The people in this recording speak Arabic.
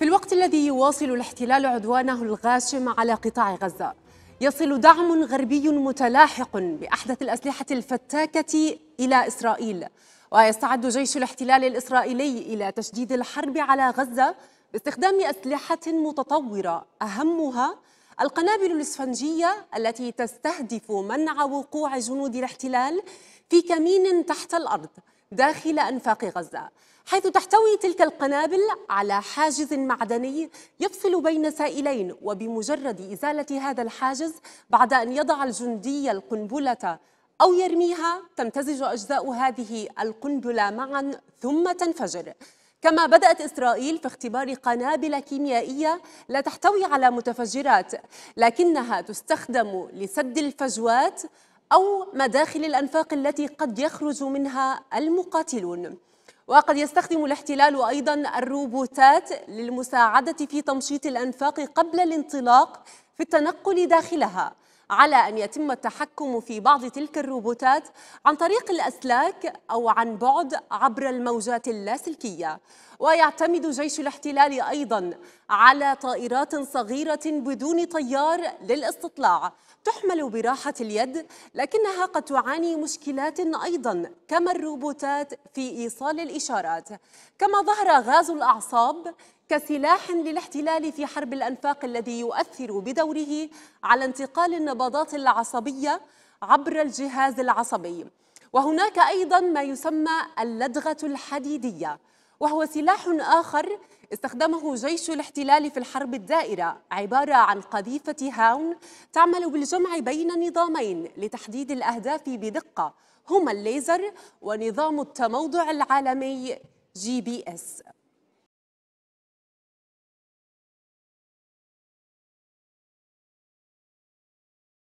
في الوقت الذي يواصل الاحتلال عدوانه الغاشم على قطاع غزة يصل دعم غربي متلاحق بأحدث الأسلحة الفتاكة إلى إسرائيل ويستعد جيش الاحتلال الإسرائيلي إلى تشديد الحرب على غزة باستخدام أسلحة متطورة أهمها القنابل الإسفنجية التي تستهدف منع وقوع جنود الاحتلال في كمين تحت الأرض داخل أنفاق غزة حيث تحتوي تلك القنابل على حاجز معدني يفصل بين سائلين وبمجرد إزالة هذا الحاجز بعد أن يضع الجندي القنبلة أو يرميها تمتزج أجزاء هذه القنبلة معا ثم تنفجر كما بدأت إسرائيل في اختبار قنابل كيميائية لا تحتوي على متفجرات لكنها تستخدم لسد الفجوات أو مداخل الأنفاق التي قد يخرج منها المقاتلون وقد يستخدم الاحتلال أيضا الروبوتات للمساعدة في تمشيط الأنفاق قبل الانطلاق في التنقل داخلها على أن يتم التحكم في بعض تلك الروبوتات عن طريق الأسلاك أو عن بعد عبر الموجات اللاسلكية ويعتمد جيش الاحتلال أيضا على طائرات صغيرة بدون طيار للاستطلاع تحمل براحة اليد لكنها قد تعاني مشكلات أيضا كما الروبوتات في إيصال الإشارات كما ظهر غاز الأعصاب كسلاح للاحتلال في حرب الأنفاق الذي يؤثر بدوره على انتقال النبضات العصبية عبر الجهاز العصبي وهناك أيضا ما يسمى اللدغة الحديدية وهو سلاح آخر استخدمه جيش الاحتلال في الحرب الدائرة عبارة عن قذيفة هاون تعمل بالجمع بين نظامين لتحديد الأهداف بدقة هما الليزر ونظام التموضع العالمي جي بي اس